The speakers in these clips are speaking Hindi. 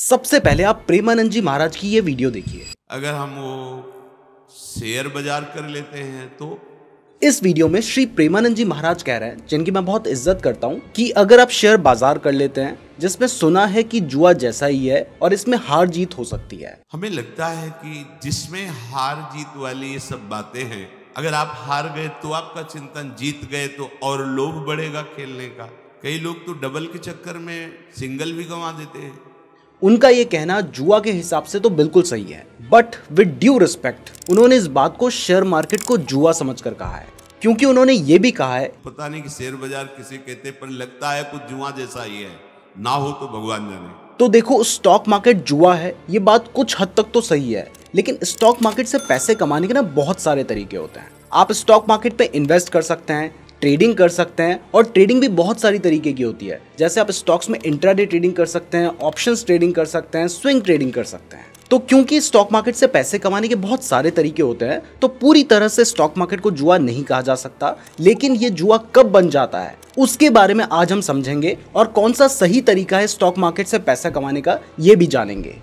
सबसे पहले आप प्रेमानंद जी महाराज की ये वीडियो देखिए अगर हम वो शेयर बाजार कर लेते हैं तो इस वीडियो में श्री प्रेमानंद जी महाराज कह रहे हैं जिनकी मैं बहुत इज्जत करता हूँ कि अगर आप शेयर बाजार कर लेते हैं जिसमें सुना है कि जुआ जैसा ही है और इसमें हार जीत हो सकती है हमें लगता है कि जिसमें हार जीत वाली ये सब बातें हैं अगर आप हार गए तो आपका चिंतन जीत गए तो और लोग बढ़ेगा खेलने का कई लोग तो डबल के चक्कर में सिंगल भी गंवा देते हैं उनका ये कहना जुआ के हिसाब से तो बिल्कुल सही है बट विद ड्यू रिस्पेक्ट उन्होंने इस बात को शेयर मार्केट को जुआ समझकर कहा है क्योंकि उन्होंने ये भी कहा है पता नहीं कि शेयर बाजार किसी कहते पर लगता है कुछ जुआ जैसा ही है ना हो तो भगवान जाने तो देखो स्टॉक मार्केट जुआ है ये बात कुछ हद तक तो सही है लेकिन स्टॉक मार्केट से पैसे कमाने के ना बहुत सारे तरीके होते हैं आप स्टॉक मार्केट पे इन्वेस्ट कर सकते हैं ट्रेडिंग कर सकते हैं और ट्रेडिंग भी बहुत सारी तरीके की होती है जैसे आप स्टॉक्स में इंट्राडे ट्रेडिंग कर सकते हैं ऑप्शन ट्रेडिंग कर सकते हैं स्विंग ट्रेडिंग कर सकते हैं तो क्योंकि स्टॉक मार्केट से पैसे कमाने के बहुत सारे तरीके होते हैं तो पूरी तरह से स्टॉक मार्केट को जुआ नहीं कहा जा सकता लेकिन ये जुआ कब बन जाता है उसके बारे में आज हम समझेंगे और कौन सा सही तरीका है स्टॉक मार्केट से पैसा कमाने का ये भी जानेंगे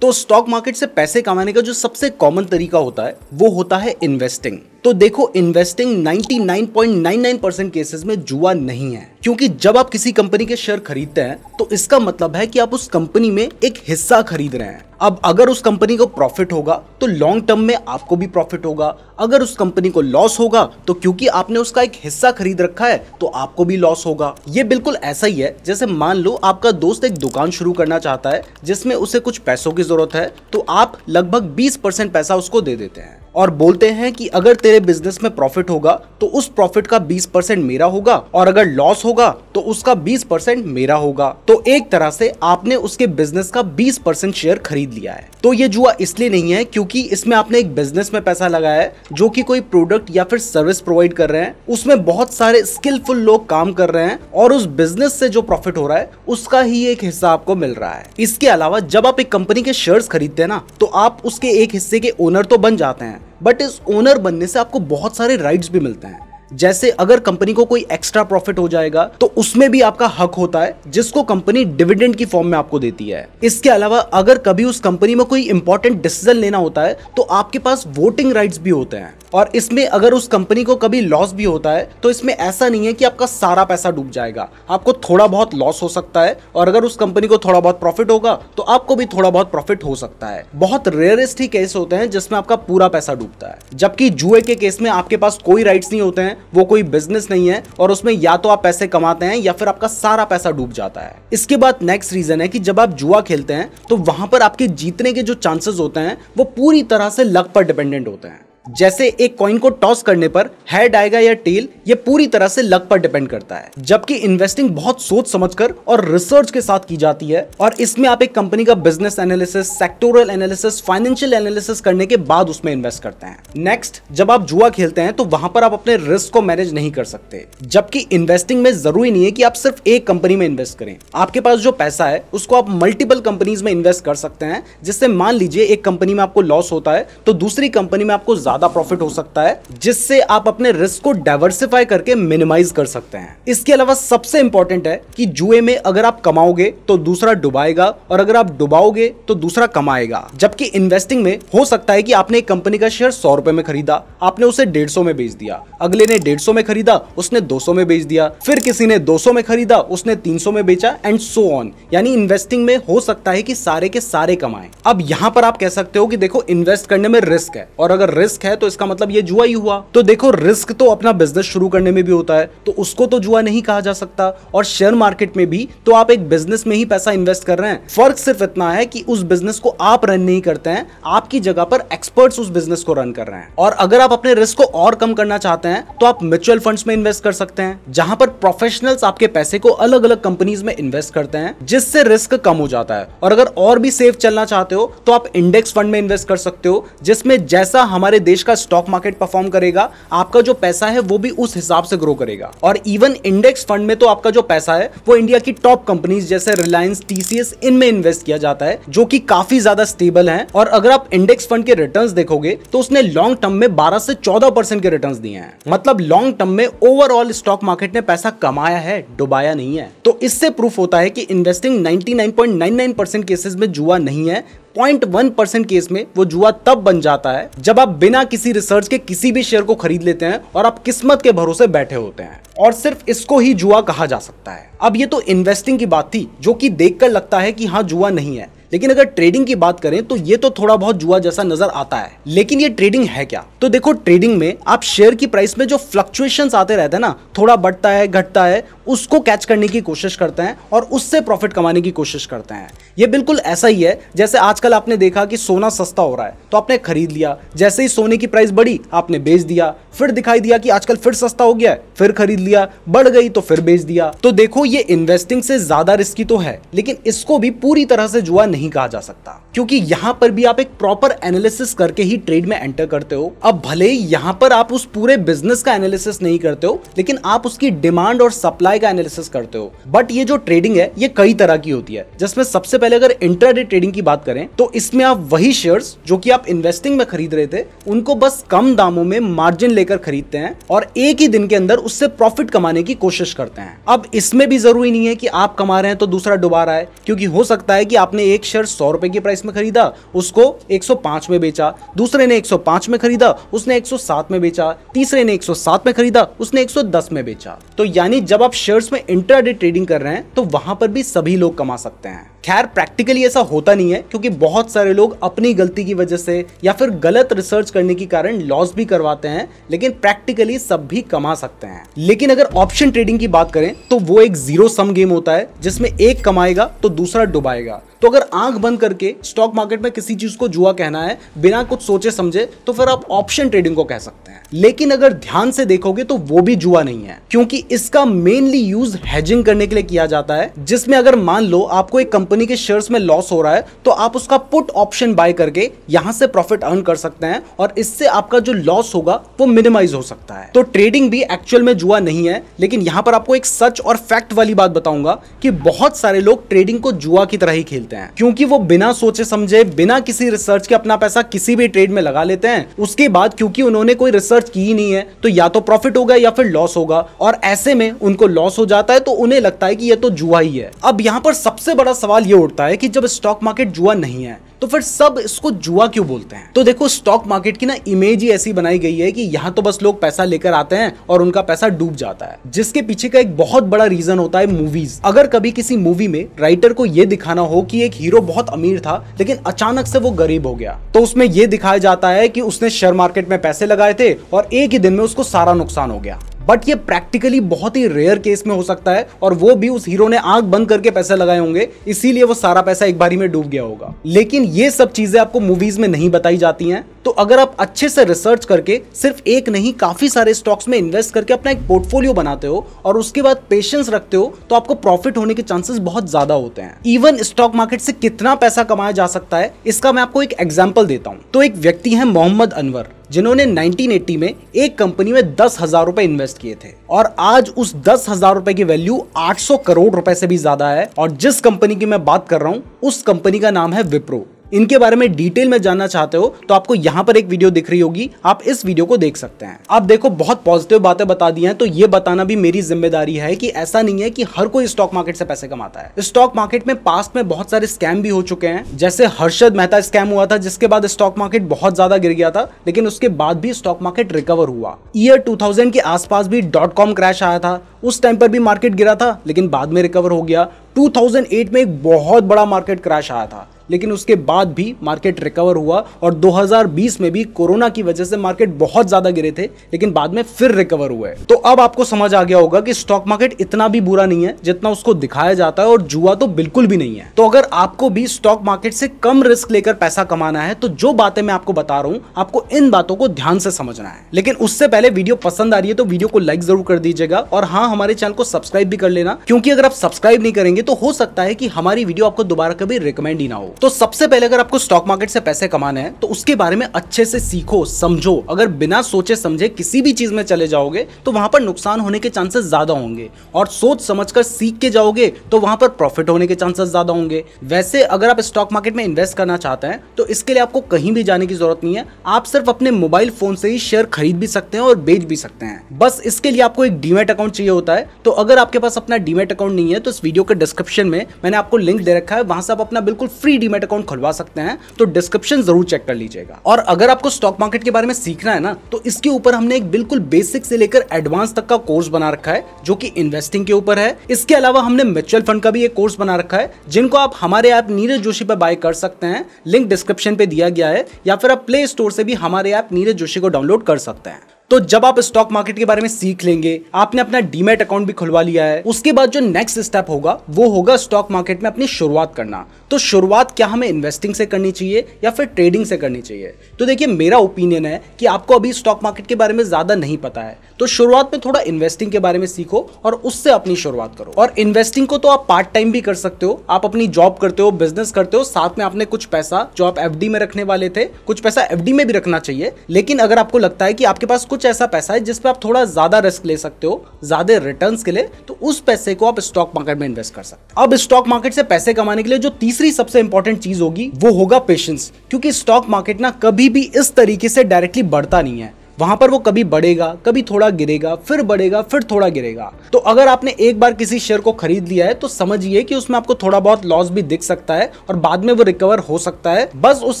तो स्टॉक मार्केट से पैसे कमाने का जो सबसे कॉमन तरीका होता है वो होता है इन्वेस्टिंग तो देखो इन्वेस्टिंग 99.99 परसेंट केसेस में जुआ नहीं है क्योंकि जब आप किसी कंपनी के शेयर खरीदते हैं तो इसका मतलब है कि आप उस कंपनी में एक हिस्सा खरीद रहे हैं अब अगर उस कंपनी को प्रॉफिट होगा तो लॉन्ग टर्म में आपको भी प्रॉफिट होगा अगर उस कंपनी को लॉस होगा तो क्योंकि आपने उसका एक हिस्सा खरीद रखा है तो आपको भी लॉस होगा ये बिल्कुल ऐसा ही है जैसे मान लो आपका दोस्त एक दुकान शुरू करना चाहता है जिसमें उसे कुछ पैसों की जरूरत है तो आप लगभग बीस पैसा उसको दे देते हैं और बोलते हैं कि अगर तेरे बिजनेस में प्रॉफिट होगा तो उस प्रॉफिट का 20 परसेंट मेरा होगा और अगर लॉस होगा तो उसका 20 परसेंट मेरा होगा तो एक तरह से आपने उसके बिजनेस का 20 परसेंट शेयर खरीद लिया है तो ये जुआ इसलिए नहीं है क्योंकि इसमें आपने एक बिजनेस में पैसा लगाया है जो की कोई प्रोडक्ट या फिर सर्विस प्रोवाइड कर रहे हैं उसमें बहुत सारे स्किलफुल लोग काम कर रहे हैं और उस बिजनेस से जो प्रॉफिट हो रहा है उसका ही एक हिस्सा आपको मिल रहा है इसके अलावा जब आप एक कंपनी के शेयर्स खरीदते हैं ना तो आप उसके एक हिस्से के ओनर तो बन जाते हैं बट इस ओनर बनने से आपको बहुत सारे राइट्स भी मिलते हैं जैसे अगर कंपनी को कोई एक्स्ट्रा प्रॉफिट हो जाएगा तो उसमें भी आपका हक होता है जिसको कंपनी डिविडेंड की फॉर्म में आपको देती है इसके अलावा अगर कभी उस कंपनी में कोई इंपॉर्टेंट डिसीजन लेना होता है तो आपके पास वोटिंग राइट्स भी होते हैं और इसमें अगर उस कंपनी को कभी लॉस भी होता है तो इसमें ऐसा नहीं है कि आपका सारा पैसा डूब जाएगा आपको थोड़ा बहुत लॉस हो सकता है और अगर उस कंपनी को थोड़ा बहुत प्रॉफिट होगा तो आपको भी थोड़ा बहुत प्रॉफिट हो सकता है बहुत रेयरेस्ट ही केस होते हैं जिसमें आपका पूरा पैसा डूबता है जबकि जुए के केस में आपके पास कोई राइट्स नहीं होते हैं वो कोई बिजनेस नहीं है और उसमें या तो आप पैसे कमाते हैं या फिर आपका सारा पैसा डूब जाता है इसके बाद नेक्स्ट रीजन है कि जब आप जुआ खेलते हैं तो वहां पर आपके जीतने के जो चांसेस होते हैं वो पूरी तरह से लक पर डिपेंडेंट होते हैं जैसे एक कॉइन को टॉस करने पर हेड आएगा या टेल ये पूरी तरह से लक पर डिपेंड करता है जबकि इन्वेस्टिंग बहुत सोच समझकर और रिसर्च के साथ की जाती है और इसमें आप एक कंपनी का business analysis sectoral analysis financial analysis करने के बाद उसमें इन्वेस्ट करते हैं नेक्स्ट जब आप जुआ खेलते हैं तो वहां पर आप अपने रिस्क को मैनेज नहीं कर सकते जबकि इन्वेस्टिंग में जरूरी नहीं है कि आप सिर्फ एक कंपनी में इन्वेस्ट करें आपके पास जो पैसा है उसको आप मल्टीपल कंपनीज में इन्वेस्ट कर सकते हैं जिससे मान लीजिए एक कंपनी में आपको लॉस होता है तो दूसरी कंपनी में आपको ज्यादा ज्यादा प्रॉफिट हो सकता है जिससे आप अपने रिस्क को डाइवर्सिफाई करके मिनिमाइज कर सकते हैं इसके अलावा सबसे इंपॉर्टेंट है कि जुए में अगर आप कमाओगे तो दूसरा डुबाएगा और अगर आप डुबाओगे तो दूसरा कमाएगा जबकि इन्वेस्टिंग में हो सकता है कि आपने एक कंपनी का शेयर सौ रुपए में खरीदा आपने उसे डेढ़ में बेच दिया अगले ने डेढ़ में खरीदा उसने दो में बेच दिया फिर किसी ने दो में खरीदा उसने तीन में बेचा एंड सो ऑन यानी इन्वेस्टिंग में हो सकता है कि सारे के सारे कमाए अब यहाँ पर आप कह सकते हो कि देखो इन्वेस्ट करने में रिस्क है और अगर रिस्क है है तो इसका मतलब ये जुआ ही हुआ तो देखो रिस्क तो अपना बिजनेस शुरू करने में भी होता है तो उसको तो जुआ नहीं कहा जा सकता और शेयर मार्केट में भी तो आप एक बिजनेस में ही पैसा इन्वेस्ट कर रहे हैं फर्क सिर्फ इतना है कि उस बिजनेस को आप रन नहीं करते हैं आपकी जगह पर एक्सपर्ट उस बिजनेस को रन कर रहे हैं और अगर आप अपने रिस्क को और कम करना चाहते हैं तो आप म्यूचुअल फंड में इन्वेस्ट कर सकते हैं जहां पर प्रोफेशनल्स आपके पैसे को अलग अलग कंपनीज में इन्वेस्ट करते हैं जिससे रिस्क कम हो जाता है और अगर और भी सेफ चलना चाहते हो तो आप इंडेक्स फंड में इन्वेस्ट कर सकते हो जिसमें जैसा हमारे देश का स्टॉक मार्केट परफॉर्म करेगा आपका जो पैसा है वो भी उस हिसाब से ग्रो करेगा और इवन इंडेक्स फंड में तो आपका जो पैसा है वो इंडिया की टॉप कंपनीज जैसे रिलायंस टीसीएस इनमें इन्वेस्ट किया जाता है जो की काफी ज्यादा स्टेबल है और अगर आप इंडेक्स फंड के रिटर्न देखोगे तो उसने लॉन्ग टर्म में बारह से चौदह परसेंट के रिटर्न दिए हैं मतलब लॉन्ग टर्म में ओवरऑल स्टॉक मार्केट ने पैसा कमाया है डुबाया नहीं है तो इससे प्रूफ होता है कि इन्वेस्टिंग 99.99 परसेंट केसेस में जुआ नहीं है पॉइंट वन परसेंट केस में वो जुआ तब बन जाता है जब आप बिना किसी रिसर्च के किसी भी शेयर को खरीद लेते हैं और आप किस्मत के भरोसे बैठे होते हैं और सिर्फ इसको ही जुआ कहा जा सकता है अब ये तो इन्वेस्टिंग की बात थी जो कि देखकर लगता है कि हाँ जुआ नहीं है लेकिन अगर ट्रेडिंग की बात करें तो ये तो थोड़ा बहुत जुआ जैसा नजर आता है लेकिन ये ट्रेडिंग है क्या तो देखो ट्रेडिंग में आप शेयर की प्राइस में जो फ्लक्चुएशन आते रहते हैं ना थोड़ा बढ़ता है घटता है उसको कैच करने की कोशिश करते हैं और उससे प्रॉफिट कमाने की कोशिश करते हैं ये बिल्कुल ऐसा ही है जैसे आजकल आपने देखा कि सोना सस्ता हो रहा है तो आपने खरीद लिया जैसे ही सोने की प्राइस बढ़ी आपने बेच दिया फिर दिखाई दिया कि आजकल फिर सस्ता हो गया है फिर खरीद लिया बढ़ गई तो फिर बेच दिया तो देखो ये इन्वेस्टिंग से ज्यादा रिस्की तो है लेकिन इसको भी पूरी तरह से जुआ नहीं नहीं कहा जा सकता क्योंकि यहाँ पर भी आप एक प्रॉपर एनालिसिस करके ही ट्रेड में एंटर करते हो अब भले ही यहाँ पर आप उस पूरे बिजनेस का एनालिसिस नहीं करते हो लेकिन आप उसकी डिमांड और सप्लाई का एनालिसिस करते हो बट ये जो ट्रेडिंग है ये कई तरह की होती है जिसमें सबसे पहले अगर इंटरडे ट्रेडिंग की बात करें तो इसमें आप वही शेयर जो की आप इन्वेस्टिंग में खरीद रहे थे उनको बस कम दामों में मार्जिन लेकर खरीदते हैं और एक ही दिन के अंदर उससे प्रॉफिट कमाने की कोशिश करते हैं अब इसमें भी जरूरी नहीं है कि आप कमा रहे हैं तो दूसरा डुबा रहा है क्योंकि हो सकता है कि आपने एक शेयर सौ रुपए की प्राइस में खरीदा उसको 105 में बेचा दूसरे ने 105 में खरीदा उसने 107 में बेचा तीसरे ने 107 में खरीदा उसने 110 में बेचा तो यानी जब आप शेयर्स में इंटर ट्रेडिंग कर रहे हैं तो वहां पर भी सभी लोग कमा सकते हैं खैर प्रैक्टिकली ऐसा होता नहीं है क्योंकि बहुत सारे लोग अपनी गलती की वजह से या फिर गलत रिसर्च करने के कारण लॉस भी करवाते हैं लेकिन प्रैक्टिकली सब भी कमा सकते हैं लेकिन अगर ऑप्शन ट्रेडिंग की बात करें तो वो एक जीरो सम गेम होता है जिसमें एक कमाएगा तो दूसरा डुबाएगा तो अगर आंख बंद करके स्टॉक मार्केट में किसी चीज को जुआ कहना है बिना कुछ सोचे समझे तो फिर आप ऑप्शन ट्रेडिंग को कह सकते हैं लेकिन अगर ध्यान से देखोगे तो वो भी जुआ नहीं है क्योंकि इसका मेनली यूज हेजिंग करने के लिए किया जाता है जिसमें अगर मान लो आपको एक कंपनी कंपनी के शेयर्स में लॉस हो रहा है तो आप उसका पुट ऑप्शन बाय करके यहां से प्रॉफिट अर्न कर सकते हैं और इससे आपका जो लॉस होगा वो मिनिमाइज हो सकता है तो ट्रेडिंग भी एक्चुअल में जुआ नहीं है लेकिन यहां पर आपको एक सच और फैक्ट वाली बात बताऊंगा कि बहुत सारे लोग ट्रेडिंग को जुआ की तरह ही खेलते हैं क्योंकि वो बिना सोचे समझे बिना किसी रिसर्च के अपना पैसा किसी भी ट्रेड में लगा लेते हैं उसके बाद क्योंकि उन्होंने कोई रिसर्च की ही नहीं है तो या तो प्रॉफिट होगा या फिर लॉस होगा और ऐसे में उनको लॉस हो जाता है तो उन्हें लगता है कि यह तो जुआ ही है अब यहां पर सबसे बड़ा सवाल सवाल ये उठता है कि जब स्टॉक मार्केट जुआ नहीं है तो फिर सब इसको जुआ क्यों बोलते हैं तो देखो स्टॉक मार्केट की ना इमेज ही ऐसी बनाई गई है कि यहाँ तो बस लोग पैसा लेकर आते हैं और उनका पैसा डूब जाता है जिसके पीछे का एक बहुत बड़ा रीजन होता है मूवीज अगर कभी किसी मूवी में राइटर को ये दिखाना हो कि एक हीरो बहुत अमीर था लेकिन अचानक से वो गरीब हो गया तो उसमें यह दिखाया जाता है कि उसने शेयर मार्केट में पैसे लगाए थे और एक ही दिन में उसको सारा नुकसान हो गया बट ये प्रैक्टिकली बहुत ही रेयर केस में हो सकता है और वो भी उस हीरो ने आंख बंद करके पैसे लगाए होंगे इसीलिए वो सारा पैसा एक बारी में डूब गया होगा लेकिन ये सब चीजें आपको मूवीज में नहीं बताई जाती हैं तो अगर आप अच्छे से रिसर्च करके सिर्फ एक नहीं काफी सारे स्टॉक्स में इन्वेस्ट करके अपना एक पोर्टफोलियो बनाते हो और उसके बाद पेशेंस रखते हो तो आपको प्रॉफिट होने के चांसेस बहुत ज्यादा होते हैं इवन स्टॉक मार्केट से कितना पैसा कमाया जा सकता है इसका मैं आपको एक एग्जाम्पल देता हूँ तो एक व्यक्ति है मोहम्मद अनवर जिन्होंने 1980 में एक कंपनी में दस हजार रुपए इन्वेस्ट किए थे और आज उस दस हजार रुपए की वैल्यू 800 करोड़ रुपए से भी ज्यादा है और जिस कंपनी की मैं बात कर रहा हूं उस कंपनी का नाम है विप्रो इनके बारे में डिटेल में जानना चाहते हो तो आपको यहाँ पर एक वीडियो दिख रही होगी आप इस वीडियो को देख सकते हैं आप देखो बहुत पॉजिटिव बातें बता दी हैं तो ये बताना भी मेरी जिम्मेदारी है कि ऐसा नहीं है कि हर कोई स्टॉक मार्केट से पैसे कमाता है स्टॉक मार्केट में पास्ट में बहुत सारे स्कैम भी हो चुके हैं जैसे हर्षद मेहता स्कैम हुआ था जिसके बाद स्टॉक मार्केट बहुत ज्यादा गिर गया था लेकिन उसके बाद भी स्टॉक मार्केट रिकवर हुआ ईयर 2000 के आसपास भी डॉट कॉम क्रैश आया था उस टाइम पर भी मार्केट गिरा था लेकिन बाद में रिकवर हो गया 2008 में एक बहुत बड़ा मार्केट क्रैश आया था लेकिन उसके बाद भी मार्केट रिकवर हुआ और 2020 में भी कोरोना की वजह से मार्केट बहुत ज़्यादा गिरे थे लेकिन बाद में फिर रिकवर हुआ है तो अब आपको समझ आ गया होगा कि स्टॉक मार्केट इतना भी बुरा नहीं है जितना उसको दिखाया जाता है और जुआ तो बिल्कुल भी नहीं है तो अगर आपको भी स्टॉक मार्केट से कम रिस्क लेकर पैसा कमाना है तो जो बातें मैं आपको बता रहा हूँ आपको इन बातों को ध्यान से समझना है लेकिन उससे पहले वीडियो पसंद आ रही है तो वीडियो को लाइक जरूर कर दीजिएगा और हाँ हमारे चैनल को सब्सक्राइब भी कर लेना क्योंकि अगर आप सब्सक्राइब नहीं करेंगे तो हो सकता है कि हमारी वीडियो आपको दोबारा कभी रिकमेंड ही ना हो तो सबसे पहले अगर आपको स्टॉक मार्केट से पैसे कमाने हैं तो उसके बारे में अच्छे से सीखो समझो अगर बिना सोचे समझे किसी भी चीज में चले जाओगे तो वहां पर नुकसान होने के चांसेस ज्यादा होंगे और सोच समझ कर सीख के जाओगे तो वहां पर प्रॉफिट होने के चांसेस ज्यादा होंगे वैसे अगर आप स्टॉक मार्केट में इन्वेस्ट करना चाहते हैं तो इसके लिए आपको कहीं भी जाने की जरूरत नहीं है आप सिर्फ अपने मोबाइल फोन से ही शेयर खरीद भी सकते हैं और बेच भी सकते हैं बस इसके लिए आपको एक डीमेट अकाउंट चाहिए होता है तो अगर आपके पास अपना डीमेट अकाउंट नहीं है तो इस वीडियो के डिस्क्रिप्शन में मैंने आपको लिंक दे रखा है वहां से आप अपना बिल्कुल फ्री डीमेट अकाउंट खुलवा सकते हैं तो डिस्क्रिप्शन जरूर चेक कर लीजिएगा और अगर आपको स्टॉक मार्केट के बारे में सीखना है ना तो इसके ऊपर हमने एक बिल्कुल बेसिक से लेकर एडवांस तक का कोर्स बना रखा है जो की इन्वेस्टिंग के ऊपर है इसके अलावा हमने म्यूचुअल फंड का भी एक कोर्स बना रखा है जिनको आप हमारे ऐप नीरज जोशी पर बाय कर सकते हैं लिंक डिस्क्रिप्शन पे दिया गया है या फिर आप प्ले स्टोर से भी हमारे ऐप नीरज जोशी को डाउनलोड कर सकते हैं तो जब आप स्टॉक मार्केट के बारे में सीख लेंगे आपने अपना डीमेट अकाउंट भी खुलवा लिया है उसके बाद जो नेक्स्ट स्टेप होगा वो होगा स्टॉक मार्केट में अपनी शुरुआत करना तो शुरुआत क्या हमें इन्वेस्टिंग से करनी चाहिए या फिर ट्रेडिंग से करनी चाहिए तो देखिए मेरा ओपिनियन है कि आपको अभी स्टॉक मार्केट के बारे में ज़्यादा नहीं पता है तो शुरुआत में थोड़ा इन्वेस्टिंग के बारे में सीखो और उससे अपनी शुरुआत करो और इन्वेस्टिंग को तो आप पार्ट टाइम भी कर सकते हो आप अपनी जॉब करते हो बिजनेस करते हो साथ में आपने कुछ पैसा जो आप एफ में रखने वाले थे कुछ पैसा एफ में भी रखना चाहिए लेकिन अगर आपको लगता है कि आपके पास कुछ कुछ ऐसा पैसा है जिस पर आप थोड़ा ज़्यादा रिस्क ले सकते हो ज़्यादा रिटर्न के लिए तो उस पैसे को आप स्टॉक मार्केट में इन्वेस्ट कर सकते अब स्टॉक मार्केट से पैसे कमाने के लिए जो तीसरी सबसे इंपॉर्टेंट चीज़ होगी वो होगा पेशेंस क्योंकि स्टॉक मार्केट ना कभी भी इस तरीके से डायरेक्टली बढ़ता नहीं है वहां पर वो कभी बढ़ेगा कभी थोड़ा गिरेगा फिर बढ़ेगा फिर थोड़ा गिरेगा तो अगर आपने एक बार किसी शेयर को खरीद लिया है तो समझिए कि उसमें आपको थोड़ा बहुत लॉस भी दिख सकता है और बाद में वो रिकवर हो सकता है बस उस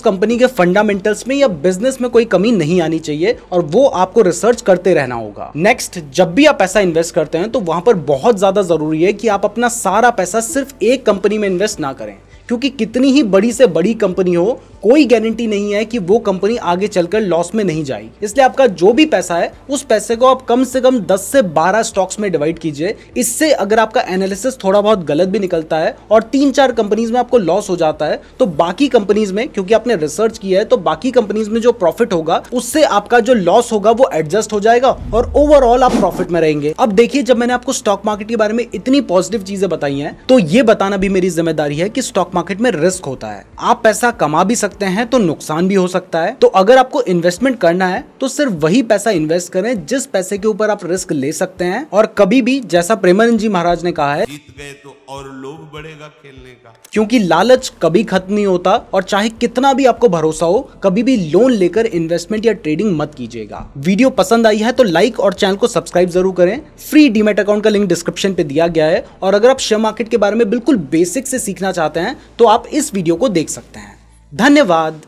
कंपनी के फंडामेंटल्स में या बिजनेस में कोई कमी नहीं आनी चाहिए और वो आपको रिसर्च करते रहना होगा नेक्स्ट जब भी आप पैसा इन्वेस्ट करते हैं तो वहां पर बहुत ज्यादा जरूरी है कि आप अपना सारा पैसा सिर्फ एक कंपनी में इन्वेस्ट ना करें क्योंकि कितनी ही बड़ी से बड़ी कंपनी हो कोई गारंटी नहीं है कि वो कंपनी आगे चलकर लॉस में नहीं जाएगी इसलिए आपका जो भी पैसा है उस पैसे को आप कम से कम 10 से 12 स्टॉक्स में डिवाइड कीजिए इससे अगर आपका एनालिसिस थोड़ा बहुत गलत भी निकलता है और तीन चार कंपनीज में आपको लॉस हो जाता है तो बाकी कंपनीज में क्योंकि आपने रिसर्च किया है तो बाकी कंपनीज में जो प्रॉफिट होगा उससे आपका जो लॉस होगा वो एडजस्ट हो जाएगा और ओवरऑल आप प्रॉफिट में रहेंगे अब देखिए जब मैंने आपको स्टॉक मार्केट के बारे में इतनी पॉजिटिव चीजें बताई हैं तो ये बताना भी मेरी जिम्मेदारी है कि स्टॉक मार्केट में रिस्क होता है आप पैसा कमा भी सकते हैं तो नुकसान भी हो सकता है तो अगर आपको इन्वेस्टमेंट करना है तो सिर्फ वही पैसा इन्वेस्ट करें जिस पैसे के ऊपर आप रिस्क ले सकते हैं और कभी भी जैसा प्रेमानंद जी महाराज ने कहा है जीत गए तो और लोग बढ़ेगा खेलने का क्योंकि लालच कभी खत्म नहीं होता और चाहे कितना भी आपको भरोसा हो कभी भी लोन लेकर इन्वेस्टमेंट या ट्रेडिंग मत कीजिएगा वीडियो पसंद आई है तो लाइक और चैनल को सब्सक्राइब जरूर करें फ्री डीमेट अकाउंट का लिंक डिस्क्रिप्शन पे दिया गया है और अगर आप शेयर मार्केट के बारे में बिल्कुल बेसिक से सीखना चाहते हैं तो आप इस वीडियो को देख सकते हैं धन्यवाद